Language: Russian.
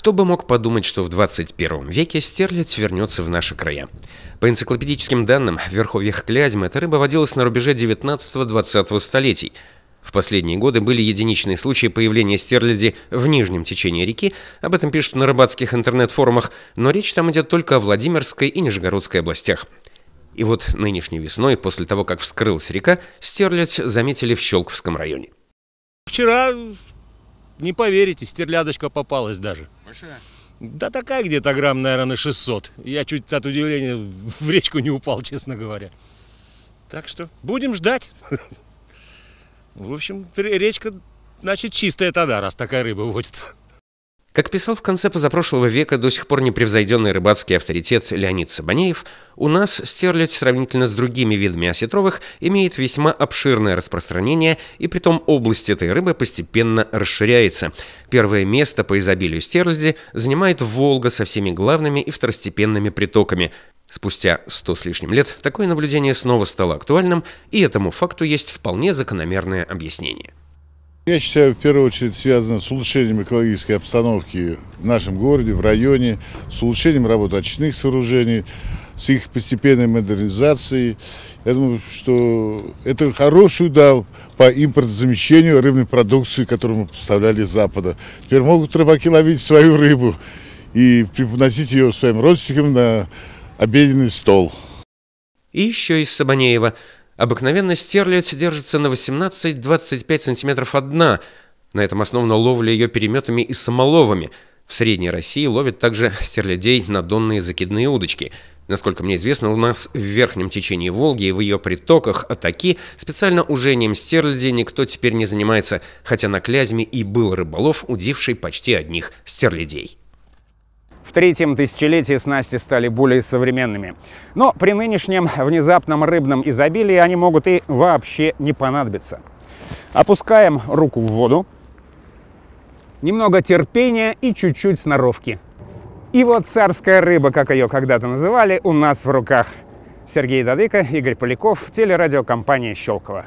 Кто бы мог подумать, что в 21 веке стерлядь вернется в наши края. По энциклопедическим данным, в верховьях Клязьмы эта рыба водилась на рубеже 19-20 столетий. В последние годы были единичные случаи появления стерляди в нижнем течении реки, об этом пишут на рыбацких интернет-форумах, но речь там идет только о Владимирской и Нижегородской областях. И вот нынешней весной, после того, как вскрылась река, стерлядь заметили в Щелковском районе. Вчера, не поверите, стерлядочка попалась даже. Большая? Да такая где-то грамм, наверное, на 600. Я чуть от удивления в речку не упал, честно говоря. Так что будем ждать. В общем, речка, значит, чистая тогда, раз такая рыба водится. Как писал в конце позапрошлого века до сих пор непревзойденный рыбацкий авторитет Леонид Сабанеев, у нас стерлядь сравнительно с другими видами осетровых имеет весьма обширное распространение, и притом область этой рыбы постепенно расширяется. Первое место по изобилию стерляди занимает Волга со всеми главными и второстепенными притоками. Спустя сто с лишним лет такое наблюдение снова стало актуальным, и этому факту есть вполне закономерное объяснение. Я считаю, в первую очередь связано с улучшением экологической обстановки в нашем городе, в районе, с улучшением работы очистных сооружений, с их постепенной модернизацией. Я думаю, что это хороший удар по импортозамещению рыбной продукции, которую мы поставляли с Запада. Теперь могут рыбаки ловить свою рыбу и преподносить ее своим родственникам на обеденный стол. И еще из Сабанеева – Обыкновенно стерлядь держится на 18-25 см от дна. На этом основана ловля ее переметами и самоловами. В Средней России ловят также стерлядей на донные закидные удочки. Насколько мне известно, у нас в верхнем течении Волги и в ее притоках Атаки специально ужением стерлядей никто теперь не занимается, хотя на Клязьме и был рыболов, удивший почти одних стерлядей. В третьем тысячелетии снасти стали более современными. Но при нынешнем внезапном рыбном изобилии они могут и вообще не понадобиться. Опускаем руку в воду. Немного терпения и чуть-чуть сноровки. И вот царская рыба, как ее когда-то называли, у нас в руках. Сергей Дадыко, Игорь Поляков, телерадиокомпания «Щелково».